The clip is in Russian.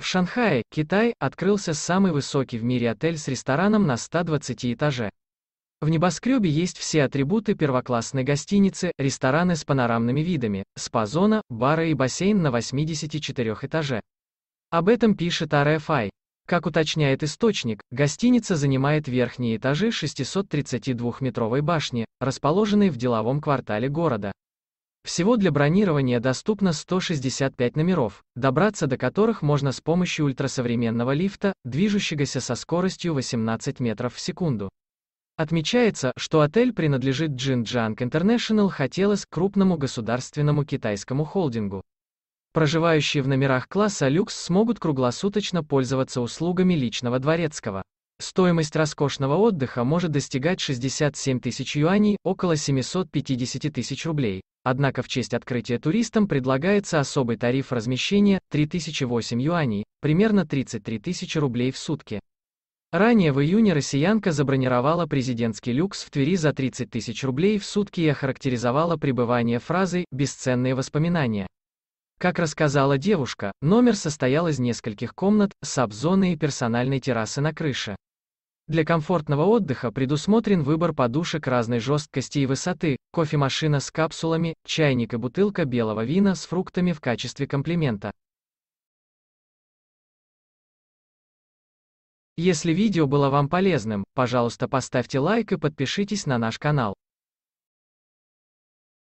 В Шанхае, Китай, открылся самый высокий в мире отель с рестораном на 120 этаже. В небоскребе есть все атрибуты первоклассной гостиницы, рестораны с панорамными видами, спа-зона, бары и бассейн на 84 этаже. Об этом пишет RFI. Как уточняет источник, гостиница занимает верхние этажи 632-метровой башни, расположенной в деловом квартале города. Всего для бронирования доступно 165 номеров, добраться до которых можно с помощью ультрасовременного лифта, движущегося со скоростью 18 метров в секунду. Отмечается, что отель принадлежит Jin Junk International Hotels крупному государственному китайскому холдингу. Проживающие в номерах класса люкс смогут круглосуточно пользоваться услугами личного дворецкого. Стоимость роскошного отдыха может достигать 67 тысяч юаней, около 750 тысяч рублей. Однако в честь открытия туристам предлагается особый тариф размещения – 3008 юаней, примерно 33 тысячи рублей в сутки. Ранее в июне россиянка забронировала президентский люкс в Твери за 30 тысяч рублей в сутки и охарактеризовала пребывание фразой «бесценные воспоминания». Как рассказала девушка, номер состоял из нескольких комнат, саб-зоны и персональной террасы на крыше. Для комфортного отдыха предусмотрен выбор подушек разной жесткости и высоты, кофемашина с капсулами, чайник и бутылка белого вина с фруктами в качестве комплимента. Если видео было вам полезным, пожалуйста поставьте лайк и подпишитесь на наш канал.